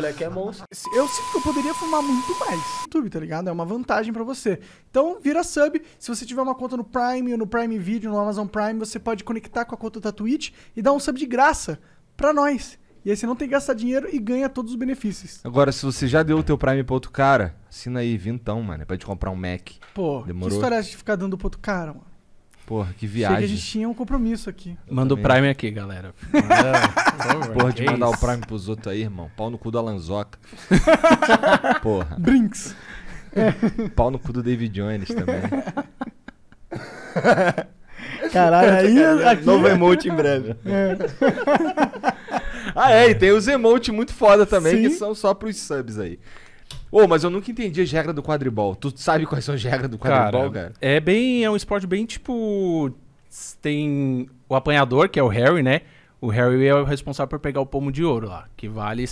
moleque é monstro. Eu sinto que eu poderia fumar muito mais. YouTube, tá ligado? É uma vantagem para você. Então, vira sub. Se você tiver uma conta no Prime ou no Prime Video, no Amazon Prime, você pode conectar com a conta da Twitch e dar um sub de graça para nós. E aí você não tem que gastar dinheiro e ganha todos os benefícios. Agora, se você já deu o teu Prime pro outro cara, assina aí, vintão, mano. É pra te comprar um Mac. Pô, Demorou? que história é de ficar dando pro outro cara, mano? Porra, que viagem. Achei que a gente tinha um compromisso aqui. Manda o Prime aqui, galera. porra, de mandar o Prime pros outros aí, irmão. Pau no cu da Lanzoca. porra. Brinks. Pau no cu do David Jones também. Caralho, aí é aqui... Novo emote em breve. É. ah, é, e tem os emotes muito foda também, Sim. que são só pros subs aí. Ô, oh, mas eu nunca entendi as regras do quadribol. Tu sabe quais são as regras do quadribol, cara? cara? É bem. É um esporte bem tipo. Tem o apanhador, que é o Harry, né? O Harry é o responsável por pegar o pomo de ouro lá, que vale